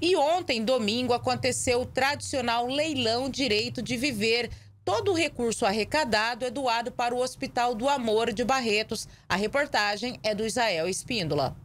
E ontem, domingo, aconteceu o tradicional leilão direito de viver. Todo o recurso arrecadado é doado para o Hospital do Amor de Barretos. A reportagem é do Israel Espíndola.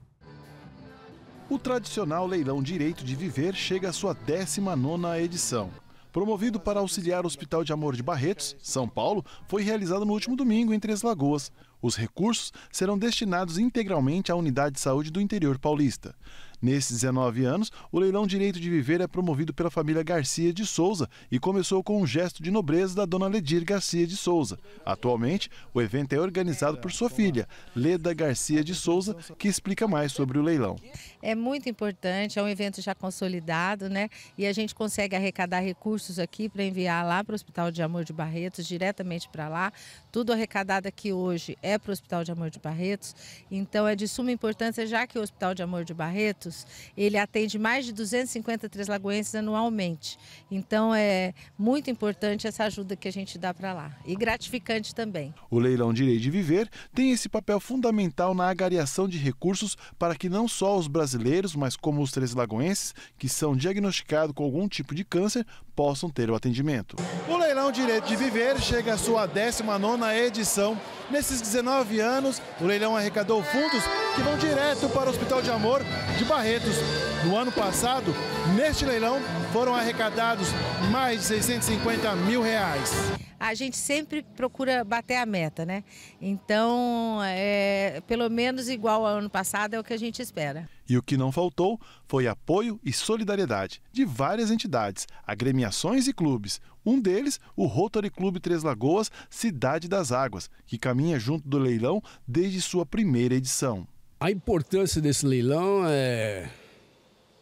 O tradicional leilão Direito de Viver chega à sua 19ª edição. Promovido para auxiliar o Hospital de Amor de Barretos, São Paulo, foi realizado no último domingo em Três Lagoas. Os recursos serão destinados integralmente à unidade de saúde do interior paulista. Nesses 19 anos, o leilão Direito de Viver é promovido pela família Garcia de Souza e começou com um gesto de nobreza da dona Ledir Garcia de Souza. Atualmente, o evento é organizado por sua filha, Leda Garcia de Souza, que explica mais sobre o leilão. É muito importante, é um evento já consolidado, né? E a gente consegue arrecadar recursos aqui para enviar lá para o Hospital de Amor de Barretos, diretamente para lá. Tudo arrecadado aqui hoje é para o Hospital de Amor de Barretos. Então é de suma importância, já que o Hospital de Amor de Barretos eventos. Ele atende mais de 250 Lagoenses anualmente. Então é muito importante essa ajuda que a gente dá para lá e gratificante também. O leilão Direito de Viver tem esse papel fundamental na agariação de recursos para que não só os brasileiros, mas como os três lagoenses que são diagnosticados com algum tipo de câncer possam ter o atendimento. O leilão Direito de Viver chega à sua 19ª edição. Nesses 19 anos, o leilão arrecadou fundos que vão direto para o Hospital de Amor de Barretos. No ano passado, neste leilão, foram arrecadados mais de 650 mil reais. A gente sempre procura bater a meta, né? Então, é, pelo menos igual ao ano passado é o que a gente espera. E o que não faltou foi apoio e solidariedade de várias entidades, agremiações e clubes. Um deles, o Rotary Clube Três Lagoas Cidade das Águas, que caminha junto do leilão desde sua primeira edição. A importância desse leilão é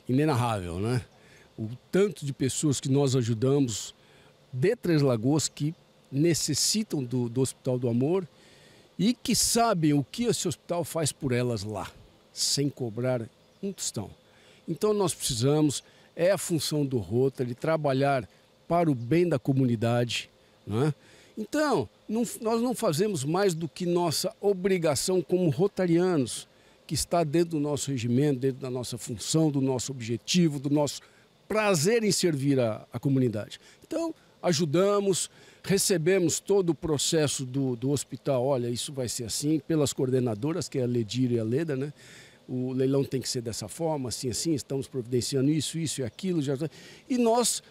inenarrável, né? O tanto de pessoas que nós ajudamos de Três Lagoas que necessitam do, do Hospital do Amor e que sabem o que esse hospital faz por elas lá, sem cobrar um tostão. Então nós precisamos, é a função do Rotary, trabalhar para o bem da comunidade. Né? Então, não, nós não fazemos mais do que nossa obrigação como rotarianos que está dentro do nosso regimento, dentro da nossa função, do nosso objetivo, do nosso prazer em servir a, a comunidade. Então, ajudamos, recebemos todo o processo do, do hospital, olha, isso vai ser assim, pelas coordenadoras, que é a Ledir e a Leda, né? O leilão tem que ser dessa forma, assim, assim, estamos providenciando isso, isso e aquilo. Já... Tá. E nós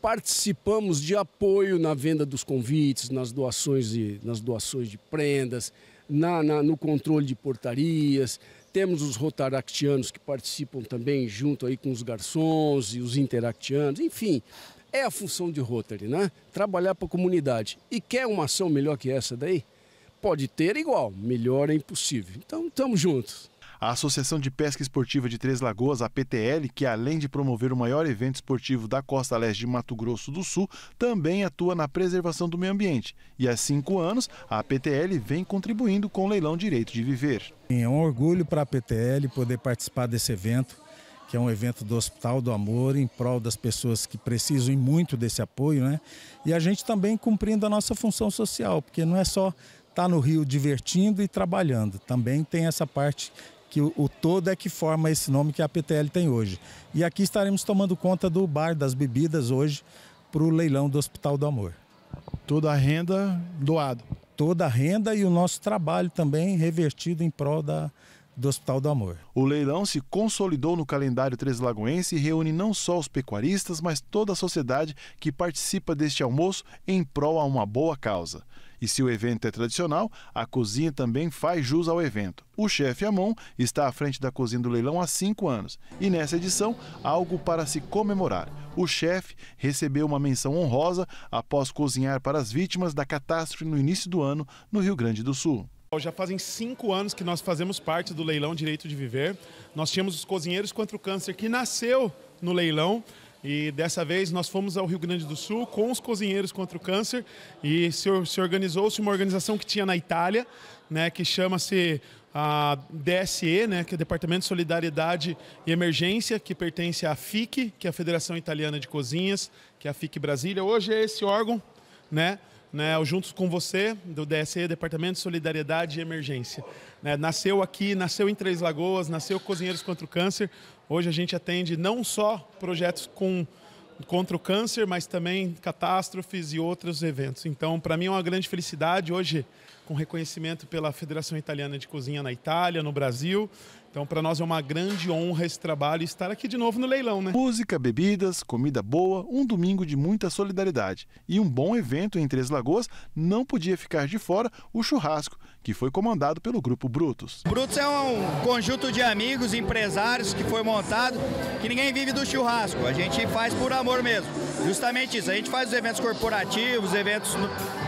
participamos de apoio na venda dos convites, nas doações de, nas doações de prendas, na, na, no controle de portarias, temos os rotaractianos que participam também junto aí com os garçons e os interactianos, enfim, é a função de Rotary, né? Trabalhar para a comunidade. E quer uma ação melhor que essa daí? Pode ter igual, melhor é impossível. Então, estamos juntos. A Associação de Pesca Esportiva de Três Lagoas, a PTL, que além de promover o maior evento esportivo da costa leste de Mato Grosso do Sul, também atua na preservação do meio ambiente. E há cinco anos, a PTL vem contribuindo com o leilão Direito de Viver. É um orgulho para a PTL poder participar desse evento que é um evento do Hospital do Amor em prol das pessoas que precisam muito desse apoio, né? E a gente também cumprindo a nossa função social, porque não é só estar tá no Rio divertindo e trabalhando, também tem essa parte que o, todo é que forma esse nome que a PTL tem hoje. E aqui estaremos tomando conta do bar, das bebidas hoje, para o leilão do Hospital do Amor. Toda a renda doado. Toda a renda e o nosso trabalho também revertido em prol da, do Hospital do Amor. O leilão se consolidou no calendário lagoense e reúne não só os pecuaristas, mas toda a sociedade que participa deste almoço em prol a uma boa causa. E se o evento é tradicional, a cozinha também faz jus ao evento. O chefe Amon está à frente da cozinha do leilão há cinco anos e nessa edição, algo para se comemorar. O chefe recebeu uma menção honrosa após cozinhar para as vítimas da catástrofe no início do ano no Rio Grande do Sul. Já fazem cinco anos que nós fazemos parte do leilão Direito de Viver. Nós tínhamos os cozinheiros contra o câncer que nasceu no leilão. E dessa vez nós fomos ao Rio Grande do Sul com os cozinheiros contra o câncer e se, se organizou-se uma organização que tinha na Itália, né, que chama-se a DSE, né, que é o Departamento de Solidariedade e Emergência, que pertence à FIC, que é a Federação Italiana de Cozinhas, que é a FIC Brasília. Hoje é esse órgão, né? né, juntos com você, do DSE, Departamento de Solidariedade e Emergência. Né, nasceu aqui, nasceu em Três Lagoas, nasceu Cozinheiros contra o Câncer. Hoje a gente atende não só projetos com, contra o câncer, mas também catástrofes e outros eventos. Então, para mim é uma grande felicidade hoje, com reconhecimento pela Federação Italiana de Cozinha na Itália, no Brasil, então, para nós é uma grande honra esse trabalho estar aqui de novo no leilão, né? Música, bebidas, comida boa, um domingo de muita solidariedade e um bom evento em Três Lagoas não podia ficar de fora o churrasco, que foi comandado pelo grupo Brutos. Brutos é um conjunto de amigos, empresários que foi montado, que ninguém vive do churrasco, a gente faz por amor mesmo. Justamente isso. A gente faz os eventos corporativos, eventos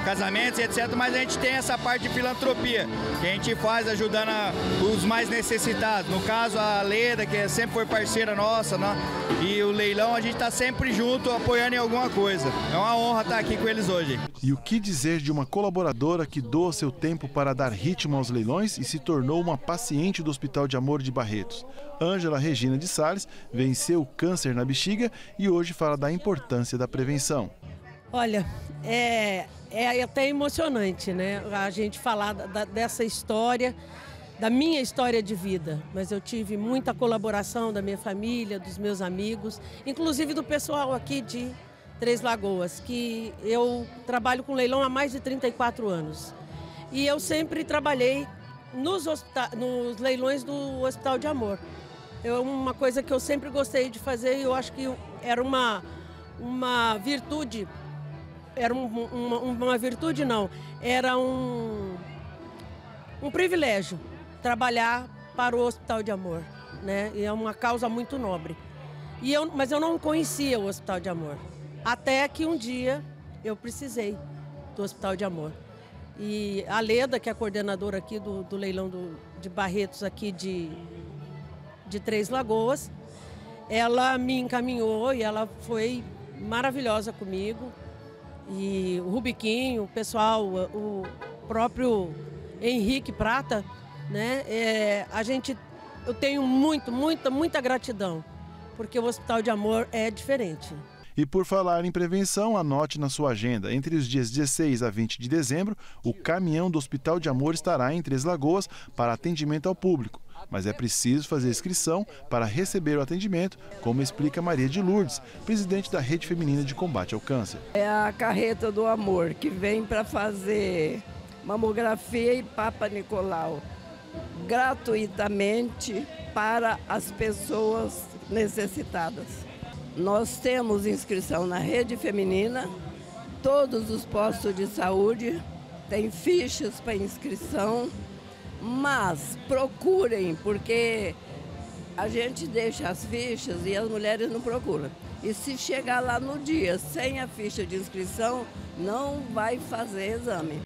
casamentos, etc. Mas a gente tem essa parte de filantropia que a gente faz ajudando a, os mais necessitados. No caso, a Leda, que é, sempre foi parceira nossa, né? e o Leilão, a gente está sempre junto, apoiando em alguma coisa. É uma honra estar tá aqui com eles hoje. E o que dizer de uma colaboradora que doa seu tempo para dar ritmo aos leilões e se tornou uma paciente do Hospital de Amor de Barretos? Ângela Regina de Sales venceu o câncer na bexiga e hoje fala da importância importância da prevenção. Olha, é, é até emocionante, né? A gente falar da, dessa história, da minha história de vida. Mas eu tive muita colaboração da minha família, dos meus amigos, inclusive do pessoal aqui de Três Lagoas, que eu trabalho com leilão há mais de 34 anos. E eu sempre trabalhei nos, nos leilões do Hospital de Amor. É uma coisa que eu sempre gostei de fazer e eu acho que era uma uma virtude, era um, uma, uma virtude não, era um, um privilégio trabalhar para o Hospital de Amor, né? E é uma causa muito nobre. E eu, mas eu não conhecia o Hospital de Amor, até que um dia eu precisei do Hospital de Amor. E a Leda, que é a coordenadora aqui do, do leilão do, de Barretos aqui de, de Três Lagoas, ela me encaminhou e ela foi maravilhosa comigo. E o Rubiquinho, o pessoal, o próprio Henrique Prata, né? É, a gente, eu tenho muito, muita, muita gratidão, porque o Hospital de Amor é diferente. E por falar em prevenção, anote na sua agenda. Entre os dias 16 a 20 de dezembro, o caminhão do Hospital de Amor estará em Três Lagoas para atendimento ao público mas é preciso fazer inscrição para receber o atendimento, como explica Maria de Lourdes, presidente da Rede Feminina de Combate ao Câncer. É a carreta do amor que vem para fazer mamografia e Papa Nicolau gratuitamente para as pessoas necessitadas. Nós temos inscrição na rede feminina, todos os postos de saúde têm fichas para inscrição. Mas procurem, porque a gente deixa as fichas e as mulheres não procuram. E se chegar lá no dia sem a ficha de inscrição, não vai fazer exame.